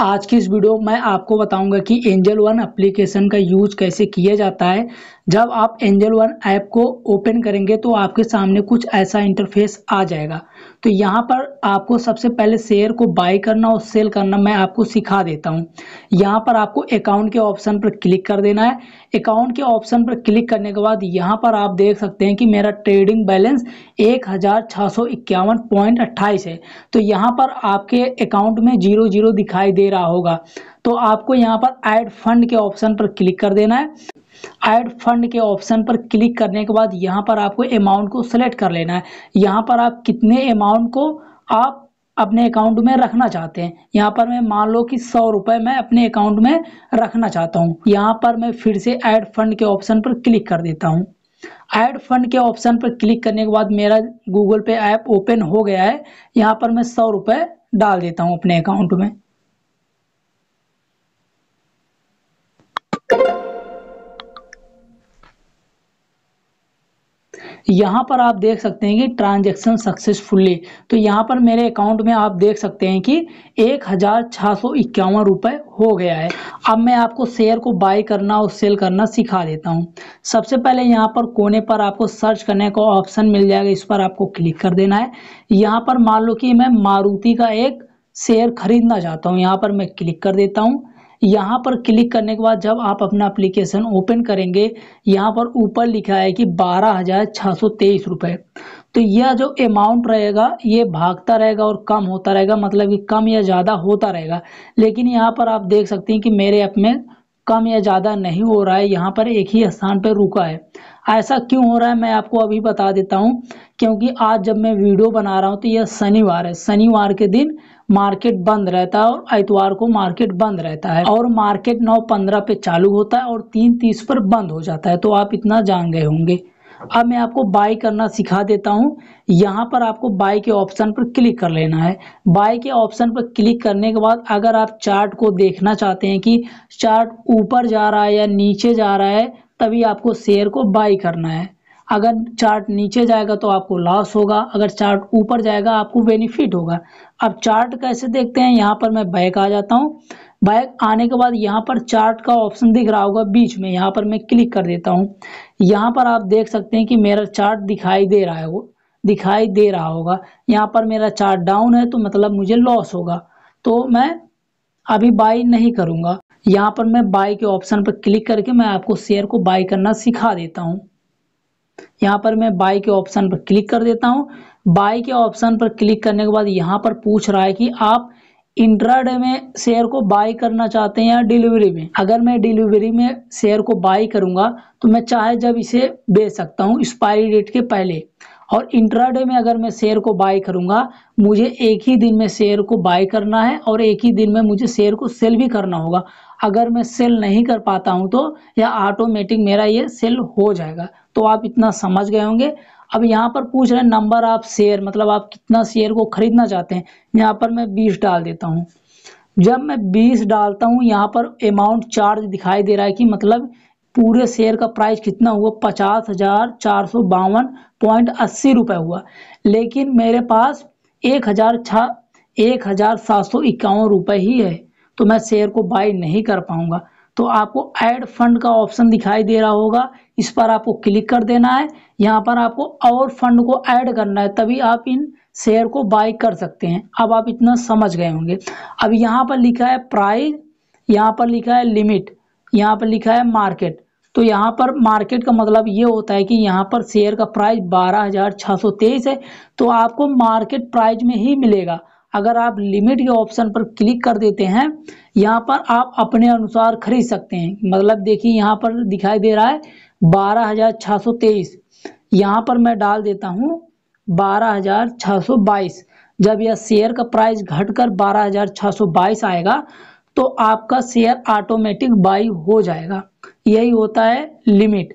आज की इस वीडियो में आपको बताऊंगा कि एंजल वन एप्लीकेशन का यूज कैसे किया जाता है जब आप एंजल वन ऐप को ओपन करेंगे तो आपके सामने कुछ ऐसा इंटरफेस आ जाएगा तो यहाँ पर आपको सबसे पहले शेयर को बाय करना और सेल करना मैं आपको सिखा देता हूँ यहाँ पर आपको अकाउंट के ऑप्शन पर क्लिक कर देना है अकाउंट के ऑप्शन पर क्लिक करने के बाद यहाँ पर आप देख सकते हैं कि मेरा ट्रेडिंग बैलेंस एक है तो यहाँ पर आपके अकाउंट में जीरो जीरो दिखाई दे रहा होगा तो आपको यहाँ पर ऐड फंड के ऑप्शन पर क्लिक कर देना है ऐड फंड के ऑप्शन पर क्लिक करने के बाद यहाँ पर आपको अमाउंट को सिलेक्ट कर लेना है यहाँ पर आप कितने अमाउंट को आप अपने अकाउंट में रखना चाहते हैं यहाँ पर मैं मान लो कि सौ रुपये मैं अपने अकाउंट में रखना चाहता हूँ यहाँ पर मैं फिर से ऐड फंड के ऑप्शन पर क्लिक कर देता हूँ ऐड फंड के ऑप्शन पर क्लिक करने के बाद मेरा गूगल पे ऐप ओपन हो गया है यहाँ पर मैं सौ रुपये डाल देता हूँ अपने अकाउंट में यहाँ पर आप देख सकते हैं कि ट्रांजेक्शन सक्सेसफुल्ली तो यहाँ पर मेरे अकाउंट में आप देख सकते हैं कि एक हज़ार छः सौ इक्यावन रुपये हो गया है अब मैं आपको शेयर को बाय करना और सेल करना सिखा देता हूँ सबसे पहले यहाँ पर कोने पर आपको सर्च करने का ऑप्शन मिल जाएगा इस पर आपको क्लिक कर देना है यहाँ पर मान लो कि मैं मारुति का एक शेयर खरीदना चाहता हूँ यहाँ पर मैं क्लिक कर देता हूँ यहाँ पर क्लिक करने के बाद जब आप अपना एप्लीकेशन ओपन करेंगे यहाँ पर ऊपर लिखा है कि बारह हज़ार छः सौ तेईस रुपये तो यह जो अमाउंट रहेगा ये भागता रहेगा और कम होता रहेगा मतलब कि कम या ज़्यादा होता रहेगा लेकिन यहाँ पर आप देख सकते हैं कि मेरे ऐप में कम या ज़्यादा नहीं हो रहा है यहाँ पर एक ही स्थान पर रुका है ऐसा क्यों हो रहा है मैं आपको अभी बता देता हूँ क्योंकि आज जब मैं वीडियो बना रहा हूँ तो यह शनिवार है शनिवार के दिन मार्केट बंद रहता है और एतवार को मार्केट बंद रहता है और मार्केट नौ पंद्रह पे चालू होता है और तीन तीस पर बंद हो जाता है तो आप इतना जान गए होंगे अब मैं आपको बाय करना सिखा देता हूँ यहाँ पर आपको बाय के ऑप्शन पर क्लिक कर लेना है बाय के ऑप्शन पर क्लिक करने के बाद अगर आप चार्ट को देखना चाहते हैं कि चार्ट ऊपर जा रहा है या नीचे जा रहा है तभी आपको शेयर को बाय करना है अगर चार्ट नीचे जाएगा तो आपको लॉस होगा अगर चार्ट ऊपर जाएगा आपको बेनिफिट होगा अब चार्ट कैसे देखते हैं यहाँ पर मैं बैक आ जाता हूँ बैक आने के बाद यहाँ पर चार्ट का ऑप्शन दिख रहा होगा बीच में यहाँ पर मैं क्लिक कर देता हूँ यहाँ पर आप देख सकते हैं कि मेरा चार्ट दिखाई दे रहा है वो दिखाई दे रहा होगा यहाँ पर मेरा चार्ट डाउन है तो मतलब मुझे लॉस होगा तो मैं अभी बाई नहीं करूँगा यहाँ पर मैं बाई के ऑप्शन पर क्लिक करके मैं आपको शेयर को बाई करना सिखा देता हूँ यहाँ पर मैं बाई के ऑप्शन पर क्लिक कर देता हूँ बाई के ऑप्शन पर क्लिक करने के बाद यहाँ पर पूछ रहा है कि आप इंट्राडे में शेयर को बाई करना चाहते हैं या डिलीवरी में अगर मैं डिलीवरी में शेयर को बाई करूंगा तो मैं चाहे जब इसे बेच सकता हूँ एक्सपायरी डेट के पहले और इंट्राडे में अगर मैं शेयर को बाय करूंगा मुझे एक ही दिन में शेयर को बाय करना है और एक ही दिन में मुझे शेयर को सेल भी करना होगा अगर मैं सेल नहीं कर पाता हूं तो यह ऑटोमेटिक मेरा ये सेल हो जाएगा तो आप इतना समझ गए होंगे अब यहाँ पर पूछ रहे हैं नंबर ऑफ शेयर मतलब आप कितना शेयर को खरीदना चाहते हैं यहाँ पर मैं बीस डाल देता हूँ जब मैं बीस डालता हूँ यहाँ पर अमाउंट चार्ज दिखाई दे रहा है कि मतलब पूरे शेयर का प्राइस कितना हुआ पचास हजार चार सौ बावन पॉइंट अस्सी रुपये हुआ लेकिन मेरे पास एक हजार छ एक हजार सात सौ इक्यावन रुपये ही है तो मैं शेयर को बाई नहीं कर पाऊंगा तो आपको ऐड फंड का ऑप्शन दिखाई दे रहा होगा इस पर आपको क्लिक कर देना है यहाँ पर आपको और फंड को ऐड करना है तभी आप इन शेयर को बाई कर सकते हैं अब आप इतना समझ गए होंगे अब यहाँ पर लिखा है प्राइस यहाँ पर लिखा है लिमिट यहाँ पर लिखा है मार्केट तो यहाँ पर मार्केट का मतलब ये होता है कि यहाँ पर शेयर का प्राइस बारह हज़ार छः सौ तेईस है तो आपको मार्केट प्राइस में ही मिलेगा अगर आप लिमिट के ऑप्शन पर क्लिक कर देते हैं यहाँ पर आप अपने अनुसार खरीद सकते हैं मतलब देखिए यहाँ पर दिखाई दे रहा है बारह हज़ार छः सौ तेईस यहाँ पर मैं डाल देता हूँ बारह हज़ार छः सौ बाईस जब यह शेयर का प्राइस घटकर बारह हज़ार छः सौ बाईस आएगा तो आपका शेयर ऑटोमेटिक बाई हो जाएगा यही होता है लिमिट